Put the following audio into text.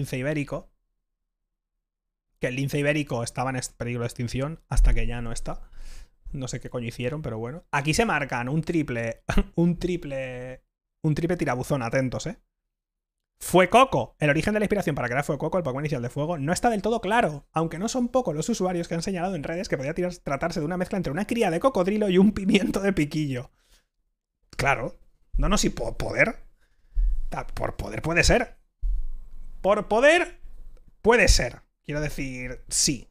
lince ibérico, que el lince ibérico estaba en peligro de extinción hasta que ya no está. No sé qué coño hicieron, pero bueno. Aquí se marcan un triple, un triple, un triple tirabuzón, atentos, ¿eh? Fue Coco. El origen de la inspiración para crear Fue Coco, el Pokémon inicial de fuego, no está del todo claro, aunque no son pocos los usuarios que han señalado en redes que podría tratarse de una mezcla entre una cría de cocodrilo y un pimiento de piquillo. Claro. No, no, si por poder. Por poder puede ser. Por poder, puede ser. Quiero decir, sí.